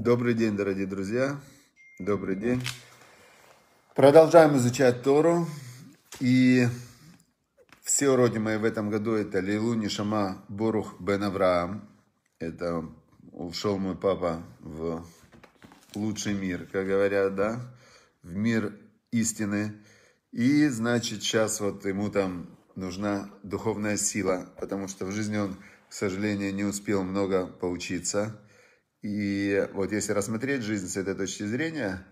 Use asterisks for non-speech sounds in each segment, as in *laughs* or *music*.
Добрый день, дорогие друзья. Добрый день. Продолжаем изучать Тору. И все уроки мои в этом году это Лейлу Нишама Борух Бен Авраам. Это ушел мой папа в лучший мир, как говорят, да, в мир истины. И, значит, сейчас вот ему там нужна духовная сила, потому что в жизни он, к сожалению, не успел много поучиться. И вот если рассмотреть жизнь с этой точки зрения,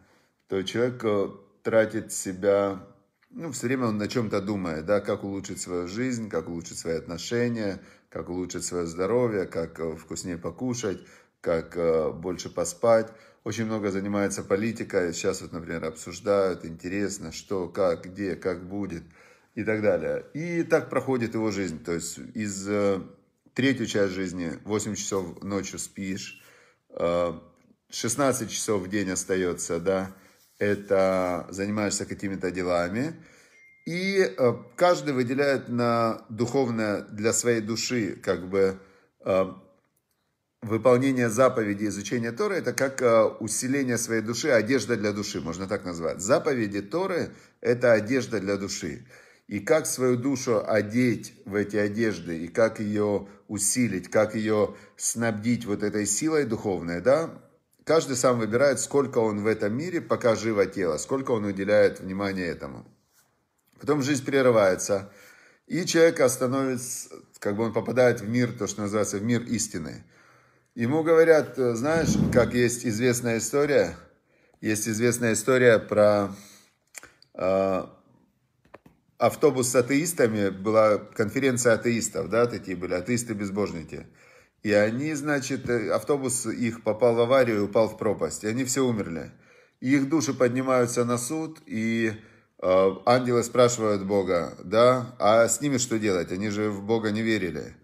то человек э, тратит себя, ну, все время он на чем-то думает, да, как улучшить свою жизнь, как улучшить свои отношения, как улучшить свое здоровье, как э, вкуснее покушать, как э, больше поспать. Очень много занимается политикой, сейчас вот, например, обсуждают, интересно, что, как, где, как будет и так далее. И так проходит его жизнь, то есть из третью часть жизни, 8 часов ночью спишь, 16 э, часов в день остается, да, это занимаешься какими-то делами. И э, каждый выделяет на духовное для своей души, как бы, э, выполнение заповеди изучения Торы, это как усиление своей души, одежда для души, можно так назвать. Заповеди Торы – это одежда для души. И как свою душу одеть в эти одежды, и как ее усилить, как ее снабдить вот этой силой духовной, да? Каждый сам выбирает, сколько он в этом мире, пока живо тело, сколько он уделяет внимания этому. Потом жизнь прерывается, и человек становится, как бы он попадает в мир, то, что называется, в мир истины. Ему говорят, э, знаешь, как есть известная история, есть известная история про э, автобус с атеистами, была конференция атеистов, да, такие были, атеисты-безбожники. И они, значит, э, автобус их попал в аварию и упал в пропасть, и они все умерли. И их души поднимаются на суд, и э, ангелы спрашивают Бога, да, а с ними что делать? Они же в Бога не верили.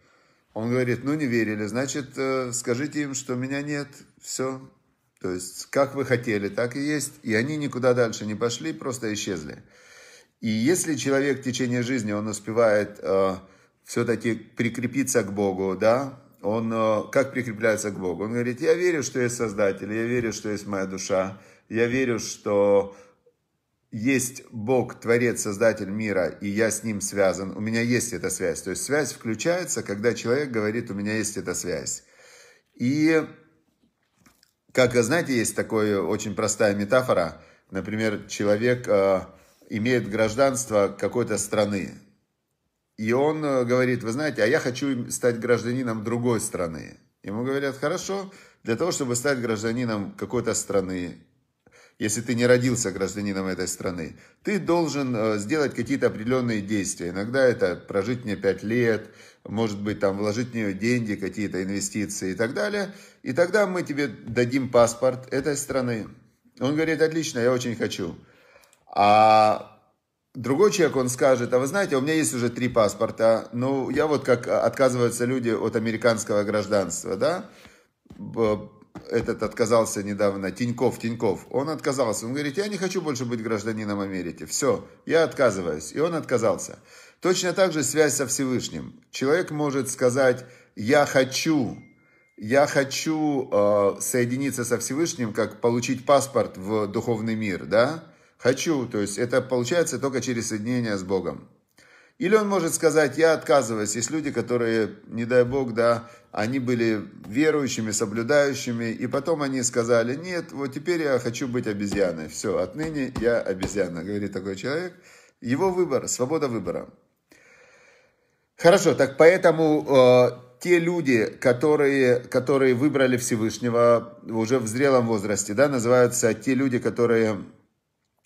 Он говорит, ну не верили, значит, э, скажите им, что меня нет, все. То есть, как вы хотели, так и есть. И они никуда дальше не пошли, просто исчезли. И если человек в течение жизни, он успевает э, все-таки прикрепиться к Богу, да, он э, как прикрепляется к Богу? Он говорит, я верю, что есть Создатель, я верю, что есть моя душа, я верю, что есть Бог, Творец, Создатель мира, и я с Ним связан, у меня есть эта связь. То есть связь включается, когда человек говорит, у меня есть эта связь. И, как вы знаете, есть такая очень простая метафора. Например, человек э, имеет гражданство какой-то страны. И он э, говорит, вы знаете, а я хочу стать гражданином другой страны. Ему говорят, хорошо, для того, чтобы стать гражданином какой-то страны, если ты не родился гражданином этой страны, ты должен э, сделать какие-то определенные действия. Иногда это прожить мне 5 лет, может быть, там вложить в нее деньги, какие-то инвестиции и так далее. И тогда мы тебе дадим паспорт этой страны. Он говорит, отлично, я очень хочу. А другой человек, он скажет, а вы знаете, у меня есть уже три паспорта, ну, я вот как а, отказываются люди от американского гражданства, да, этот отказался недавно, Тиньков, Тиньков, он отказался. Он говорит, я не хочу больше быть гражданином Америки. Все, я отказываюсь. И он отказался. Точно так же связь со Всевышним. Человек может сказать, я хочу, я хочу э, соединиться со Всевышним, как получить паспорт в духовный мир, да? Хочу, то есть это получается только через соединение с Богом. Или он может сказать, я отказываюсь. Есть люди, которые, не дай Бог, да, они были верующими, соблюдающими, и потом они сказали, нет, вот теперь я хочу быть обезьяной. Все, отныне я обезьяна, говорит такой человек. Его выбор, свобода выбора. Хорошо, так поэтому э, те люди, которые, которые выбрали Всевышнего уже в зрелом возрасте, да, называются те люди, которые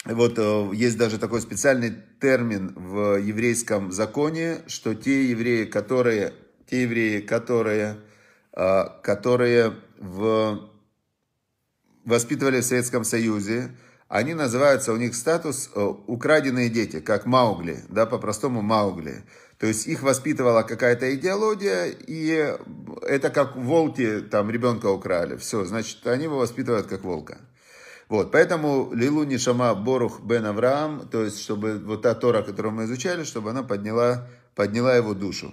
вот э, есть даже такой специальный термин в еврейском законе, что те евреи, которые, те евреи, которые, э, которые в, воспитывали в Советском Союзе, они называются, у них статус э, украденные дети, как Маугли, да, по-простому Маугли. То есть их воспитывала какая-то идеология, и это как волки там ребенка украли. Все, значит, они его воспитывают как волка. Вот, поэтому Лилу Нишама Борух Бен Авраам, то есть, чтобы вот та Тора, которую мы изучали, чтобы она подняла, подняла его душу.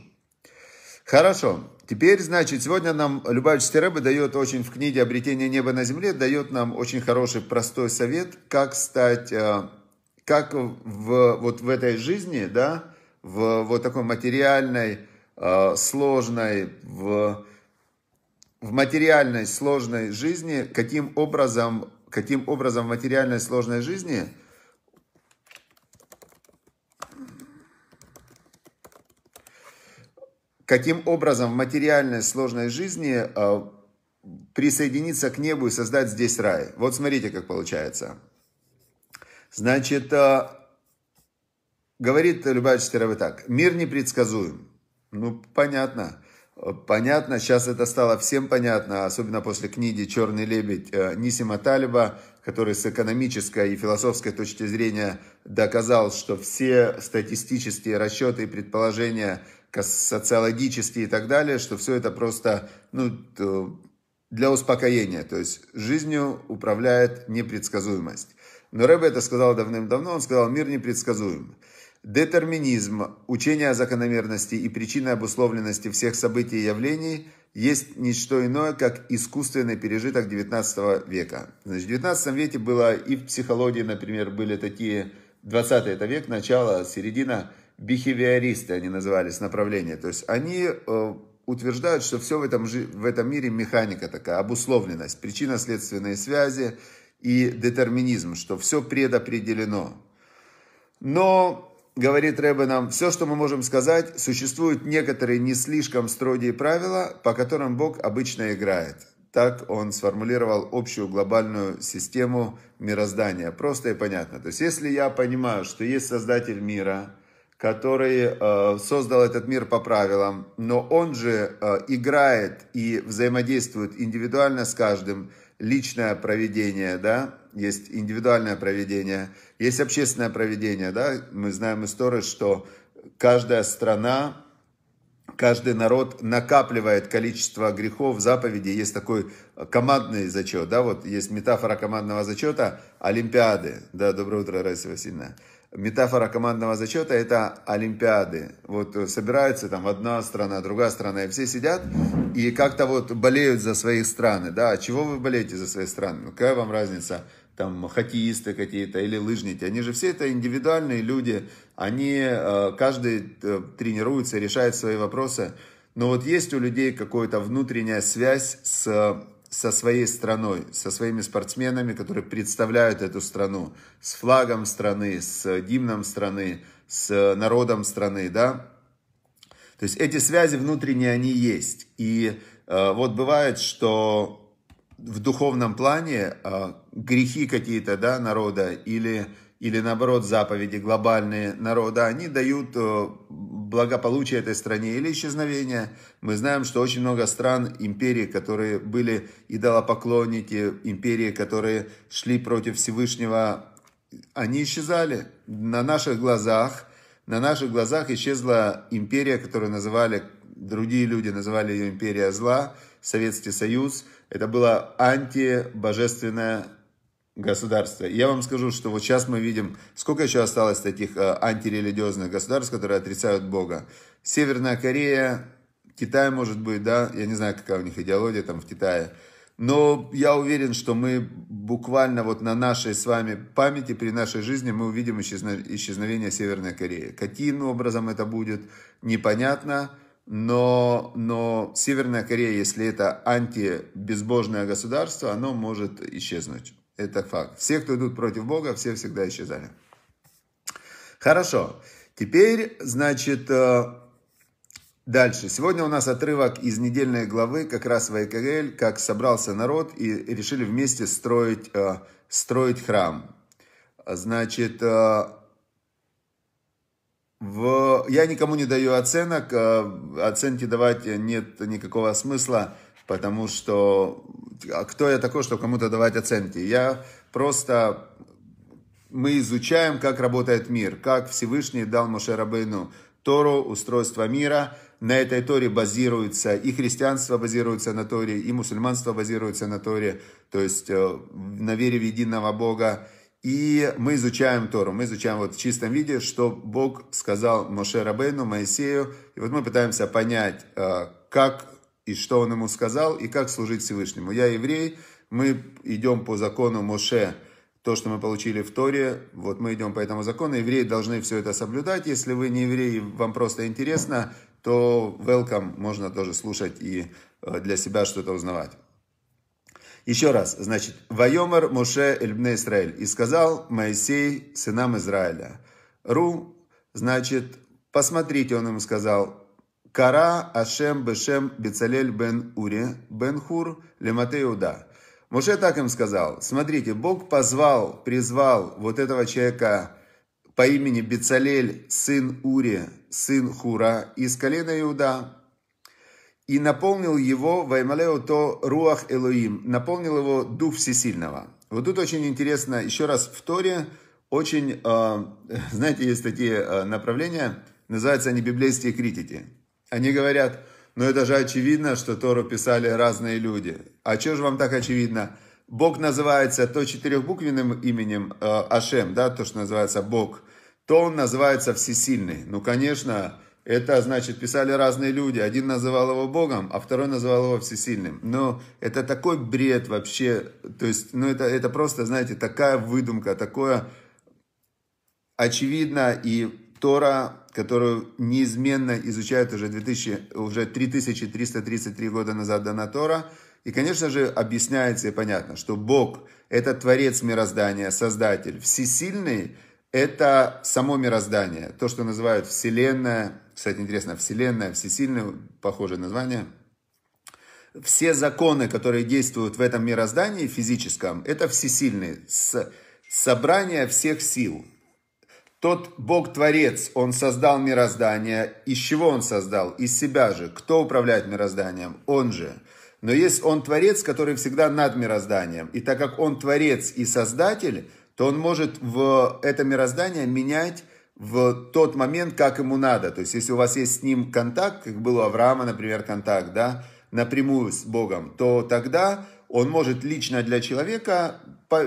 Хорошо. Теперь, значит, сегодня нам Любавичский стереба дает очень в книге «Обретение неба на земле», дает нам очень хороший, простой совет, как стать, э, как в, вот в этой жизни, да, в вот такой материальной, э, сложной, в, в материальной, сложной жизни, каким образом каким образом в материальной сложной жизни каким образом в материальной сложной жизни э, присоединиться к небу и создать здесь рай. Вот смотрите, как получается. Значит, э, говорит Любавич Теравы так, мир непредсказуем. Ну, понятно. Э, понятно, сейчас это стало всем понятно, особенно после книги «Черный лебедь» э, Нисима Талиба, который с экономической и философской точки зрения доказал, что все статистические расчеты и предположения социологические и так далее, что все это просто ну, для успокоения. То есть жизнью управляет непредсказуемость. Но Рэбе это сказал давным-давно, он сказал, мир непредсказуем. Детерминизм, учение о закономерности и причинной обусловленности всех событий и явлений, есть не что иное, как искусственный пережиток XIX века. Значит, в XIX веке было и в психологии, например, были такие, 20 это век, начало, середина, бихевиористы они назывались, направление. То есть они э, утверждают, что все в этом, в этом мире механика такая, обусловленность, причинно-следственные связи и детерминизм, что все предопределено. Но говорит Рэбе нам, все, что мы можем сказать, существуют некоторые не слишком строгие правила, по которым Бог обычно играет. Так он сформулировал общую глобальную систему мироздания. Просто и понятно. То есть, если я понимаю, что есть Создатель мира, который э, создал этот мир по правилам, но он же э, играет и взаимодействует индивидуально с каждым, личное проведение, да, есть индивидуальное проведение, есть общественное проведение, да, мы знаем историю, что каждая страна, каждый народ накапливает количество грехов, заповедей, есть такой командный зачет, да, вот есть метафора командного зачета, Олимпиады, да, доброе утро, Раиса Васильевна, метафора командного зачета это Олимпиады. Вот собираются там одна страна, другая страна, и все сидят и как-то вот болеют за свои страны. Да, а чего вы болеете за свои страны? Ну, какая вам разница? там хоккеисты какие-то или лыжники, они же все это индивидуальные люди, они, э, каждый э, тренируется, решает свои вопросы, но вот есть у людей какая-то внутренняя связь с, со своей страной, со своими спортсменами, которые представляют эту страну, с флагом страны, с гимном страны, с народом страны, да, то есть эти связи внутренние, они есть. И э, вот бывает, что в духовном плане э, грехи какие-то да, народа или, или наоборот заповеди глобальные народа, они дают э, благополучие этой стране или исчезновение. Мы знаем, что очень много стран, империи, которые были идолопоклонники, империи, которые шли против Всевышнего, они исчезали на наших глазах. На наших глазах исчезла империя, которую называли, другие люди называли ее империя зла, Советский Союз – это было антибожественное государство. Я вам скажу, что вот сейчас мы видим, сколько еще осталось таких э, антирелигиозных государств, которые отрицают Бога. Северная Корея, Китай, может быть, да, я не знаю, какая у них идеология там в Китае. Но я уверен, что мы буквально вот на нашей с вами памяти, при нашей жизни, мы увидим исчезновение Северной Кореи. Каким образом это будет, непонятно но, но Северная Корея, если это антибезбожное государство, оно может исчезнуть. Это факт. Все, кто идут против Бога, все всегда исчезали. Хорошо. Теперь, значит, э, дальше. Сегодня у нас отрывок из недельной главы, как раз в Экагель, как собрался народ и решили вместе строить, э, строить храм. Значит, э, в... Я никому не даю оценок, э, оценки давать нет никакого смысла, потому что а кто я такой, чтобы кому-то давать оценки? Я просто мы изучаем, как работает мир, как Всевышний дал Моше Рабейну Тору, устройство мира. На этой Торе базируется и христианство базируется на Торе, и мусульманство базируется на Торе, то есть э, на вере в единого Бога. И мы изучаем Тору, мы изучаем вот в чистом виде, что Бог сказал Моше Рабейну, Моисею. И вот мы пытаемся понять, э, как и что он ему сказал, и как служить Всевышнему. Я еврей, мы идем по закону Моше, то, что мы получили в Торе, вот мы идем по этому закону, евреи должны все это соблюдать. Если вы не евреи, вам просто интересно, то welcome, можно тоже слушать и э, для себя что-то узнавать. Еще раз, значит, «Вайомар Моше Эльбне Израиль» и сказал Моисей сынам Израиля. Ру, значит, посмотрите, он им сказал, «Кара Ашем Бешем Бецалель бен Ури бен Хур Лематеуда». Моше так им сказал, смотрите, Бог позвал, призвал вот этого человека по имени Бецалель, сын Ури, сын Хура, из колена Иуда, и наполнил его, ваймалео то руах Элоим, наполнил его Дух Всесильного. Вот тут очень интересно, еще раз в Торе, очень, а, *laughs* знаете, есть такие а, направления, называются они библейские критики. Они говорят, ну это же очевидно, что Тору писали разные люди. А что же вам так очевидно? Бог называется то четырехбуквенным именем а, Ашем, да, то, что называется Бог, то он называется Всесильный. Ну, конечно, это, значит, писали разные люди. Один называл его Богом, а второй называл его Всесильным. Но это такой бред вообще. То есть, ну это, это просто, знаете, такая выдумка, такое очевидно. И Тора, которую неизменно изучают уже, 2000, уже 3333 года назад дана Тора, и, конечно же, объясняется и понятно, что Бог – это Творец мироздания, Создатель. Всесильный – это само мироздание, то, что называют Вселенная, кстати, интересно, Вселенная, Всесильный, похожее название. Все законы, которые действуют в этом мироздании физическом, это всесильный, с, собрание всех сил. Тот Бог-творец, он создал мироздание. Из чего он создал? Из себя же. Кто управляет мирозданием? Он же. Но есть он творец, который всегда над мирозданием. И так как он творец и создатель, то он может в это мироздание менять в тот момент, как ему надо. То есть, если у вас есть с ним контакт, как был у Авраама, например, контакт, да, напрямую с Богом, то тогда он может лично для человека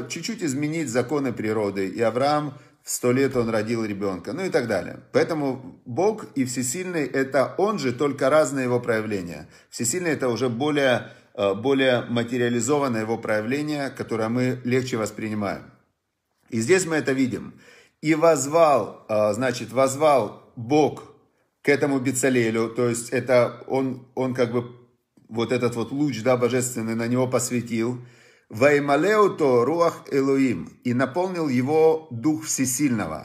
чуть-чуть изменить законы природы. И Авраам в сто лет он родил ребенка, ну и так далее. Поэтому Бог и Всесильный – это Он же, только разные его проявления. Всесильный – это уже более, э, более материализованное его проявление, которое мы легче воспринимаем. И здесь мы это видим – и возвал, а, значит, возвал Бог к этому Бецалелю, то есть это он, он как бы вот этот вот луч, да, божественный, на него посвятил. Ваймалеуто руах Элоим. И наполнил его Дух Всесильного.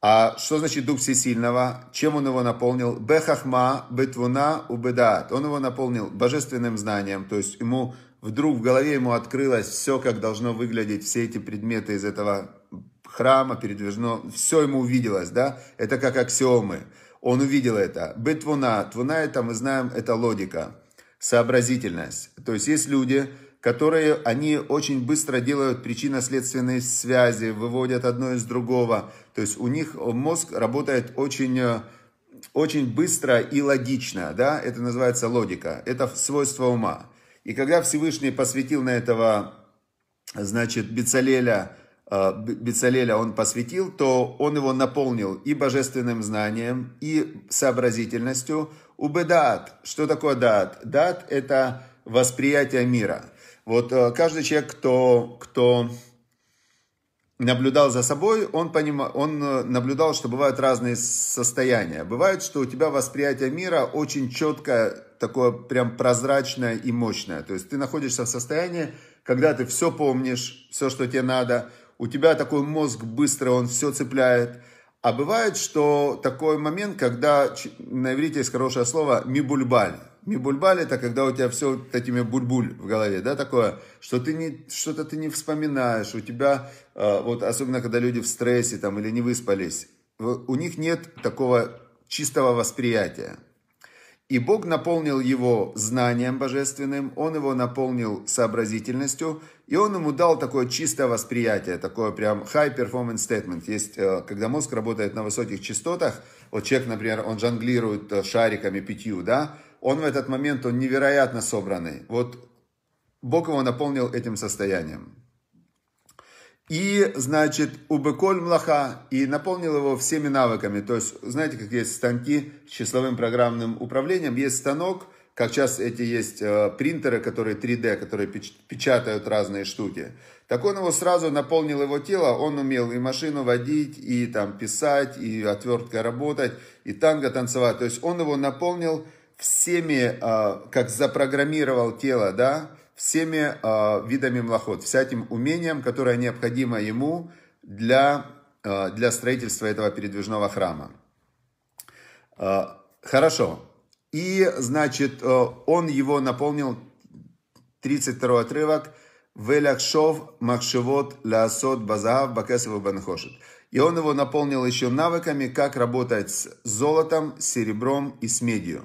А что значит Дух Всесильного? Чем он его наполнил? Бехахма, бетвуна, убедат. Он его наполнил божественным знанием. То есть ему вдруг в голове ему открылось все, как должно выглядеть все эти предметы из этого храма передвижного, все ему увиделось, да, это как аксиомы. Он увидел это. Бы твуна, твуна это мы знаем, это логика, сообразительность. То есть есть люди, которые, они очень быстро делают причинно-следственные связи, выводят одно из другого. То есть у них мозг работает очень, э, очень быстро и логично, да, это называется логика, это свойство ума. И когда Всевышний посвятил на этого, значит, Бецалеля, Э, Бицалеля он посвятил, то он его наполнил и божественным знанием, и сообразительностью. Убедаат. Что такое Дат? Дат это восприятие мира. Вот э, каждый человек, кто, кто наблюдал за собой, он, понима, он э, наблюдал, что бывают разные состояния. Бывает, что у тебя восприятие мира очень четкое, такое прям прозрачное и мощное. То есть ты находишься в состоянии, когда ты все помнишь, все, что тебе надо – у тебя такой мозг быстро, он все цепляет. А бывает, что такой момент, когда, на иврите есть хорошее слово, мибульбаль. Мибульбаль это когда у тебя все вот этими бульбуль в голове, да, такое, что ты не, что-то ты не вспоминаешь, у тебя, э, вот особенно когда люди в стрессе там или не выспались, у них нет такого чистого восприятия. И Бог наполнил его знанием божественным, он его наполнил сообразительностью, и он ему дал такое чистое восприятие, такое прям high performance statement. Есть, э, когда мозг работает на высоких частотах, вот человек, например, он жонглирует э, шариками пятью, да, он в этот момент, он невероятно собранный. Вот Бог его наполнил этим состоянием. И, значит, убыколь млаха, и наполнил его всеми навыками. То есть, знаете, как есть станки с числовым программным управлением, есть станок, как сейчас эти есть э, принтеры, которые 3D, которые печатают разные штуки. Так он его сразу наполнил его тело, он умел и машину водить, и там писать, и отверткой работать, и танго танцевать. То есть он его наполнил всеми, э, как запрограммировал тело, да, всеми э, видами млоход, всяким умением, которое необходимо ему для, э, для строительства этого передвижного храма. Э, хорошо. И, значит, э, он его наполнил, 32 отрывок, «Веляхшов махшевот лаасот базаав бакесову банхошит». И он его наполнил еще навыками, как работать с золотом, серебром и с медью.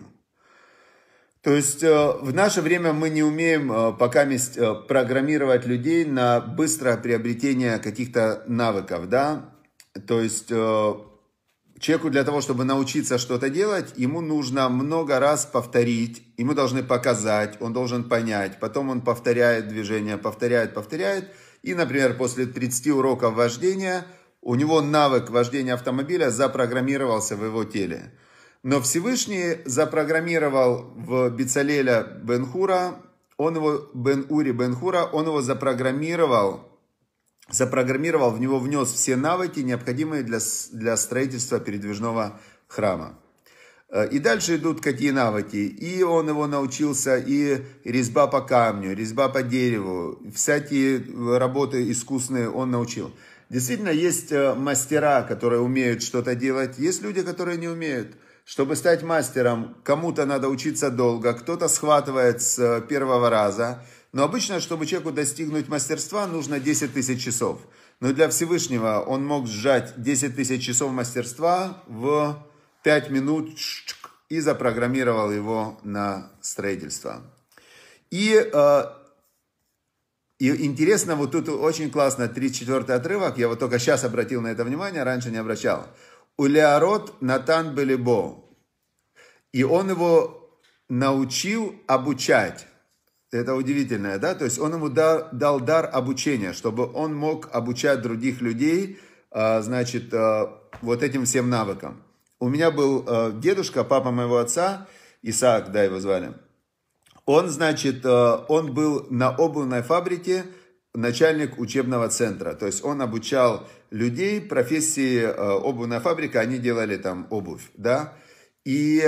То есть э, в наше время мы не умеем э, пока э, программировать людей на быстрое приобретение каких-то навыков, да. То есть человеку для того, чтобы научиться что-то делать, ему нужно много раз повторить, ему должны показать, он должен понять, потом он повторяет движение, повторяет, повторяет, и, например, после 30 уроков вождения у него навык вождения автомобиля запрограммировался в его теле. Но Всевышний запрограммировал в Бицалеля Бенхура, он его, Бен Ури Бенхура, он его запрограммировал, запрограммировал, в него внес все навыки, необходимые для, для строительства передвижного храма. Э, и дальше идут какие навыки. И он его научился, и резьба по камню, резьба по дереву, всякие работы искусные он научил. Действительно, есть э, мастера, которые умеют что-то делать, есть люди, которые не умеют – чтобы стать мастером, кому-то надо учиться долго, кто-то схватывает с э, первого раза. Но обычно, чтобы человеку достигнуть мастерства, нужно 10 тысяч часов. Но для Всевышнего он мог сжать 10 тысяч часов мастерства в 5 минут и запрограммировал его на строительство. И, э, и интересно, вот тут очень классно 34 отрывок, я вот только сейчас обратил на это внимание, раньше не обращал. Улеарот Натан Белебо. И он его научил обучать. Это удивительное, да? То есть он ему дал, дал дар обучения, чтобы он мог обучать других людей, а, значит, а, вот этим всем навыкам. У меня был а, дедушка, папа моего отца, Исаак, да, его звали. Он, значит, он был на обувной фабрике – начальник учебного центра. То есть он обучал людей профессии э, обувная фабрика, они делали там обувь, да. И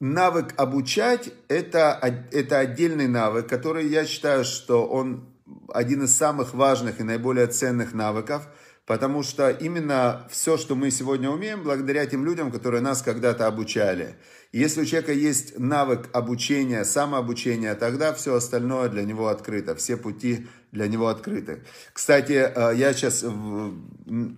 навык обучать это, это отдельный навык, который я считаю, что он один из самых важных и наиболее ценных навыков – потому что именно все, что мы сегодня умеем, благодаря тем людям, которые нас когда-то обучали. если у человека есть навык обучения, самообучения, тогда все остальное для него открыто, все пути для него открыты. Кстати, э, я сейчас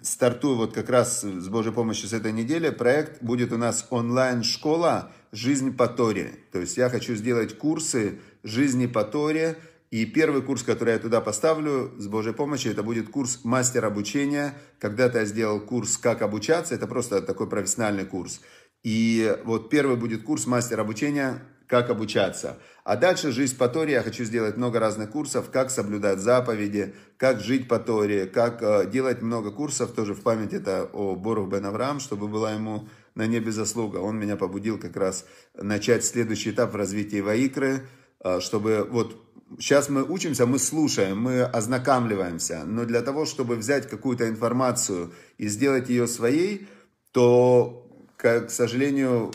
стартую вот как раз с Божьей помощью с этой недели. Проект будет у нас онлайн-школа «Жизнь по Торе». То есть я хочу сделать курсы жизни по Торе, и первый курс, который я туда поставлю, с Божьей помощью, это будет курс мастер обучения. Когда-то я сделал курс «Как обучаться». Это просто такой профессиональный курс. И вот первый будет курс мастер обучения «Как обучаться». А дальше «Жизнь по Торе». Я хочу сделать много разных курсов, как соблюдать заповеди, как жить по Торе, как э, делать много курсов. Тоже в память это о Бору Бен Авраам, чтобы была ему на небе заслуга. Он меня побудил как раз начать следующий этап в развитии Ваикры, э, чтобы вот Сейчас мы учимся, мы слушаем, мы ознакомливаемся, но для того, чтобы взять какую-то информацию и сделать ее своей, то, к сожалению,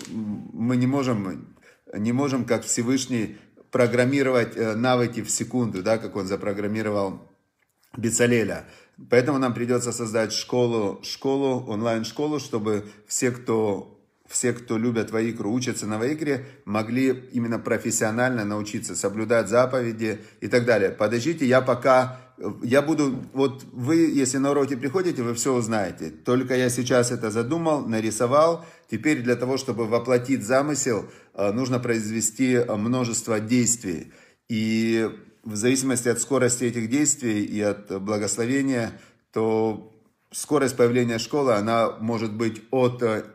мы не можем, не можем как Всевышний программировать э, навыки в секунду, да, как он запрограммировал Бицалеля. Поэтому нам придется создать школу, школу, онлайн-школу, чтобы все, кто все, кто любят Ваикру, учатся на Ваикре, могли именно профессионально научиться соблюдать заповеди и так далее. Подождите, я пока, я буду, вот вы, если на уроки приходите, вы все узнаете. Только я сейчас это задумал, нарисовал. Теперь для того, чтобы воплотить замысел, э, нужно произвести э, множество действий. И в зависимости от скорости этих действий и от благословения, то скорость появления школы, она может быть от э,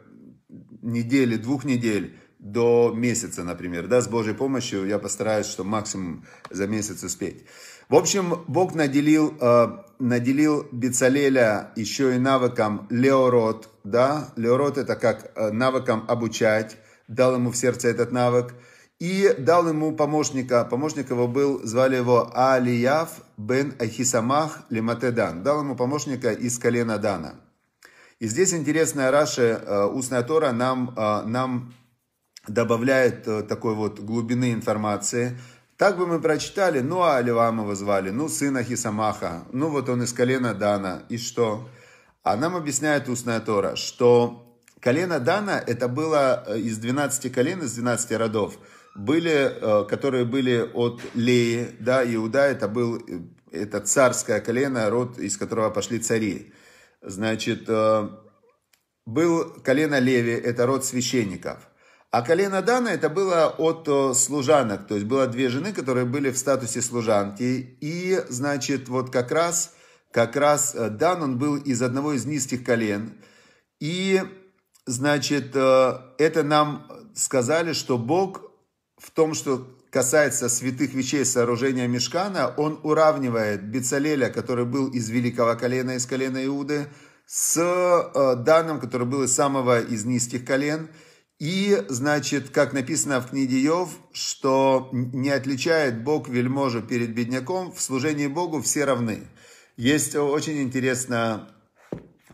недели, двух недель до месяца, например, да, с Божьей помощью я постараюсь, что максимум за месяц успеть. В общем, Бог наделил, э, наделил Бицалеля еще и навыком леорот, да, леорот это как э, навыком обучать, дал ему в сердце этот навык, и дал ему помощника, помощник его был, звали его Алияв бен Ахисамах Лематедан, дал ему помощника из колена Дана – и здесь интересная Раша, э, устная Тора, нам, э, нам добавляет э, такой вот глубины информации. Так бы мы прочитали, ну, а Левамова вызвали. ну, сына Хисамаха, ну, вот он из колена Дана, и что? А нам объясняет устная Тора, что колено Дана, это было из 12 колен, из 12 родов, были, которые были от Леи, да, Иуда, это был, это царское колено, род, из которого пошли цари. Значит, э, был колено Леви, это род священников. А колено Дана это было от э, служанок, то есть было две жены, которые были в статусе служанки. И, значит, вот как раз, как раз э, Дан, он был из одного из низких колен. И, значит, это нам сказали, что Бог в том, что касается святых вещей сооружения Мешкана, он уравнивает Бецалеля, который был из великого колена, из колена Иуды, с э, данным, который был из самого из низких колен. И, значит, как написано в книге Йов, что не отличает Бог вельможу перед бедняком, в служении Богу все равны. Есть э, очень интересно,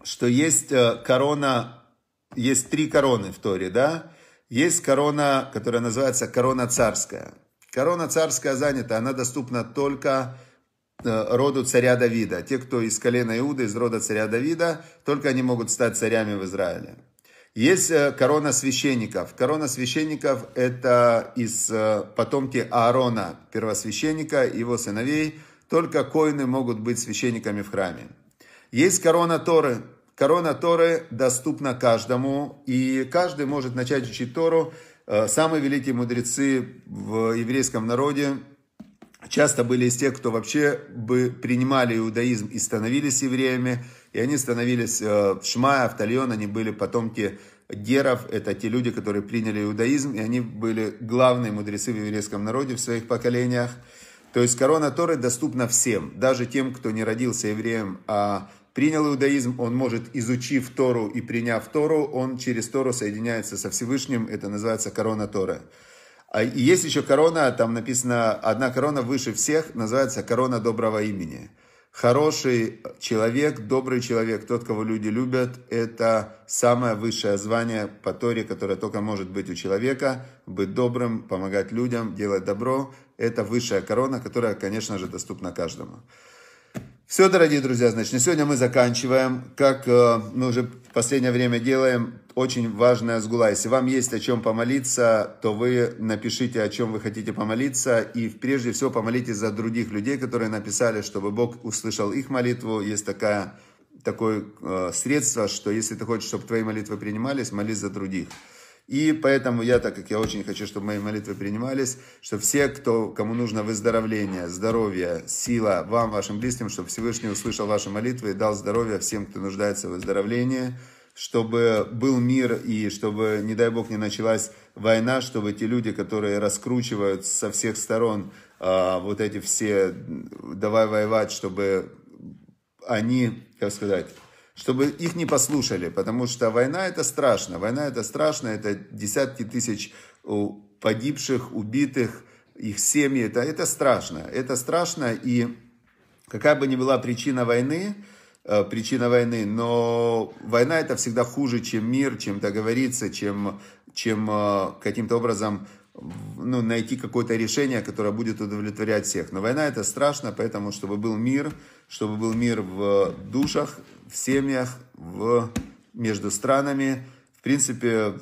что есть э, корона, есть три короны в Торе, да? Есть корона, которая называется корона царская. Корона царская занята, она доступна только э, роду царя Давида. Те, кто из колена Иуда, из рода царя Давида, только они могут стать царями в Израиле. Есть э, корона священников. Корона священников – это из э, потомки Аарона, первосвященника, его сыновей. Только коины могут быть священниками в храме. Есть корона Торы. Корона Торы доступна каждому, и каждый может начать учить Тору Э, самые великие мудрецы в еврейском народе часто были из тех, кто вообще бы принимали иудаизм и становились евреями, и они становились э, Шма, Автальон, они были потомки Геров, это те люди, которые приняли иудаизм, и они были главные мудрецы в еврейском народе в своих поколениях. То есть корона Торы доступна всем, даже тем, кто не родился евреем, а принял иудаизм, он может, изучив Тору и приняв Тору, он через Тору соединяется со Всевышним, это называется корона Торы. А и есть еще корона, там написано, одна корона выше всех, называется корона доброго имени. Хороший человек, добрый человек, тот, кого люди любят, это самое высшее звание по Торе, которое только может быть у человека. Быть добрым, помогать людям, делать добро – это высшая корона, которая, конечно же, доступна каждому. Все, дорогие друзья, значит, на сегодня мы заканчиваем. Как э, мы уже в последнее время делаем, очень важная сгула. Если вам есть о чем помолиться, то вы напишите, о чем вы хотите помолиться. И прежде всего помолитесь за других людей, которые написали, чтобы Бог услышал их молитву. Есть такая, такое э, средство, что если ты хочешь, чтобы твои молитвы принимались, молись за других. И поэтому я, так как я очень хочу, чтобы мои молитвы принимались, что все, кто, кому нужно выздоровление, здоровье, сила вам, вашим близким, чтобы Всевышний услышал ваши молитвы и дал здоровье всем, кто нуждается в выздоровлении, чтобы был мир и чтобы, не дай Бог, не началась война, чтобы те люди, которые раскручивают со всех сторон э, вот эти все «давай воевать», чтобы они, как сказать, чтобы их не послушали, потому что война это страшно, война это страшно, это десятки тысяч погибших, убитых, их семьи, это, это страшно, это страшно, и какая бы ни была причина войны, э, причина войны, но война это всегда хуже, чем мир, чем договориться, чем, чем э, каким-то образом ну, найти какое-то решение, которое будет удовлетворять всех. Но война это страшно, поэтому, чтобы был мир, чтобы был мир в душах, в семьях, в, между странами. В принципе,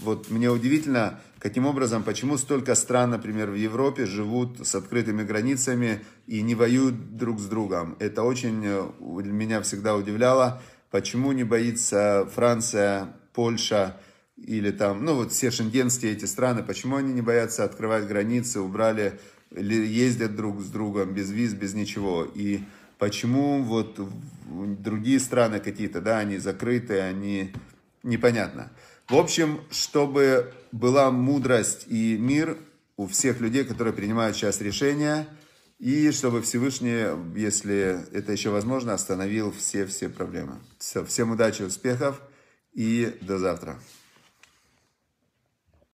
вот мне удивительно, каким образом, почему столько стран, например, в Европе живут с открытыми границами и не воюют друг с другом. Это очень э, меня всегда удивляло, почему не боится Франция, Польша, или там, ну вот все шенгенские эти страны, почему они не боятся открывать границы, убрали, ездят друг с другом без виз, без ничего, и почему вот другие страны какие-то, да, они закрыты, они непонятно. В общем, чтобы была мудрость и мир у всех людей, которые принимают сейчас решения, и чтобы Всевышний, если это еще возможно, остановил все-все проблемы. Все, всем удачи, успехов и до завтра.